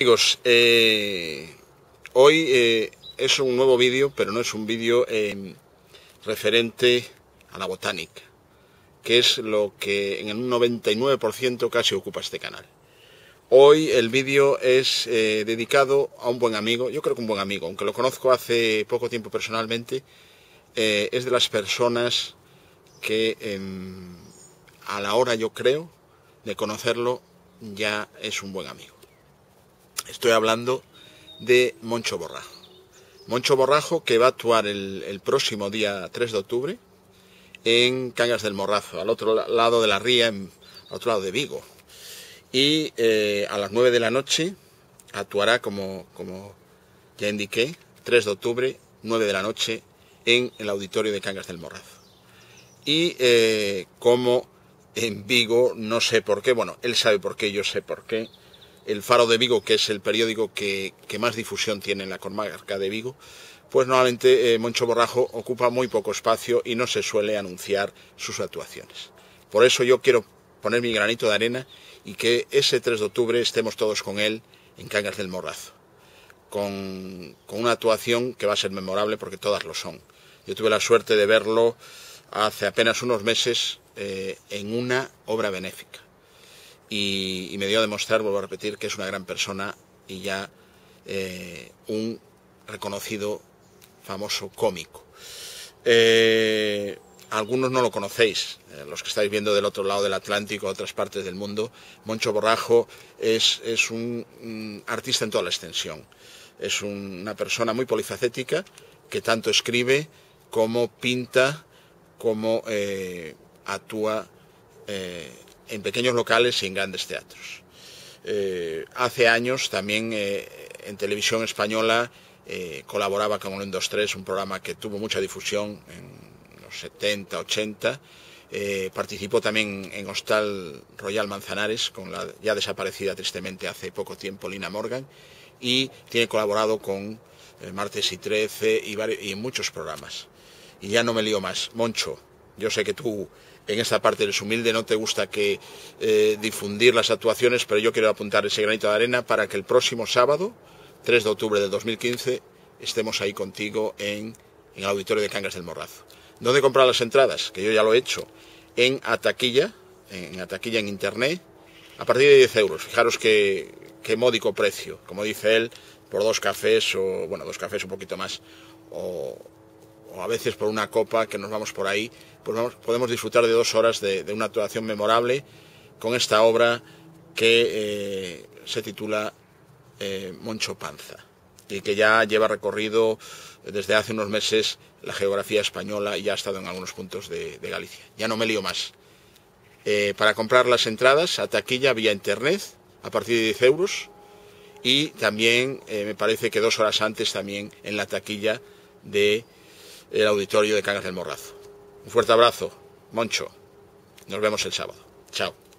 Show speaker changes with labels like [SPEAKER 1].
[SPEAKER 1] Amigos, eh, hoy eh, es un nuevo vídeo, pero no es un vídeo eh, referente a la botánica, que es lo que en un 99% casi ocupa este canal. Hoy el vídeo es dedicado a un buen amigo, yo creo que un buen amigo, aunque lo conozco hace poco tiempo personalmente, es de las personas que em, a la hora, yo creo, de conocerlo, ya es un buen amigo. Estoy hablando de Moncho Borrajo. Moncho Borrajo que va a actuar el, próximo día 3 de octubre en Cangas del Morrazo, al otro lado de la ría, al otro lado de Vigo. Y eh, a las 9 de la noche actuará, como, como ya indiqué, 3 de octubre, 9 de la noche, en el auditorio de Cangas del Morrazo. Y eh, como en Vigo, no sé por qué, bueno, él sabe por qué, yo sé por qué, el Faro de Vigo, que es el periódico que, más difusión tiene en la comarca de Vigo, pues normalmente eh, Moncho Borrajo ocupa muy poco espacio y no se suele anunciar sus actuaciones. Por eso yo quiero poner mi granito de arena y que ese 3 de octubre estemos todos con él en Cangas del Morrazo, con, una actuación que va a ser memorable porque todas lo son. Yo tuve la suerte de verlo hace apenas unos meses eh, en una obra benéfica y, me dio a demostrar, vuelvo a repetir, que es una gran persona y ya eh, un reconocido famoso cómico. Eh, algunos no lo conocéis, eh, los que estáis viendo del otro lado del Atlántico, otras partes del mundo. Moncho Borrajo es, un, artista en toda la extensión. Es una persona muy polifacética que tanto escribe como pinta, como actúa en pequeños locales y en grandes teatros. Eh, hace años también eh, en televisión española eh, colaboraba con el 23, un programa que tuvo mucha difusión en los 70, 80. participó también en Hostal Royal Manzanares con la ya desaparecida tristemente hace poco tiempo Lina Morgan y tiene colaborado con Martes y Trece y, en muchos programas. Y ya no me lío más. Moncho, yo sé que tú en esta parte eres humilde, no te gusta que eh, difundir las actuaciones, pero yo quiero apuntar ese granito de arena para que el próximo sábado, 3 de octubre de 2015, estemos ahí contigo en, el auditorio de Cangas del Morrazo. ¿Dónde comprar las entradas? Que yo ya lo he hecho. En Ataquilla, en Ataquilla en Internet, a partir de 10 euros. Fijaros qué, qué módico precio. Como dice él, por dos cafés o, bueno, dos cafés un poquito más, o, o a veces por una copa que nos vamos por ahí, pues podemos disfrutar de dos horas de, una actuación memorable con esta obra que eh, se titula eh, Moncho Panza y que ya lleva recorrido desde hace unos meses la geografía española y ya ha estado en algunos puntos de, Galicia. Ya no me lío más. Eh, para comprar las entradas a taquilla vía internet a partir de 10 euros y también me parece que dos horas antes también en la taquilla de el auditorio de Cangas del Morrazo. Un fuerte abrazo, Moncho. Nos vemos el sábado. Chao.